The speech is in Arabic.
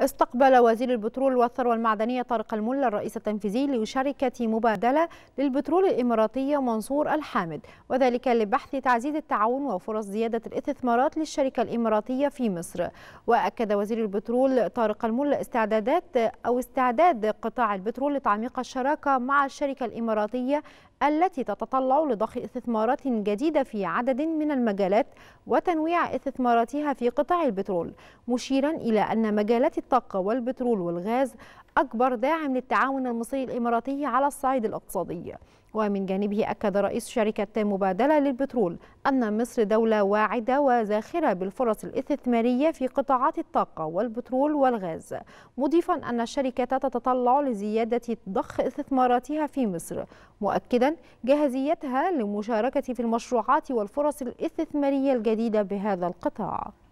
استقبل وزير البترول والثروة المعدنية طارق الملا الرئيس التنفيذي لشركة مبادلة للبترول الإماراتية منصور الحامد وذلك لبحث تعزيز التعاون وفرص زيادة الاستثمارات للشركة الإماراتية في مصر وأكد وزير البترول طارق الملا استعدادات أو استعداد قطاع البترول لتعميق الشراكة مع الشركة الإماراتية التي تتطلع لضخ استثمارات جديدة في عدد من المجالات وتنويع استثماراتها في قطاع البترول مشيرا إلى أن مجالات الطاقة والبترول والغاز أكبر داعم للتعاون المصري الإماراتي على الصعيد الاقتصادي ومن جانبه أكد رئيس شركة مبادلة للبترول أن مصر دولة واعدة وزاخرة بالفرص الاستثمارية في قطاعات الطاقة والبترول والغاز مضيفا أن الشركة تتطلع لزيادة ضخ استثماراتها في مصر مؤكدا جاهزيتها للمشاركة في المشروعات والفرص الاستثمارية الجديدة بهذا القطاع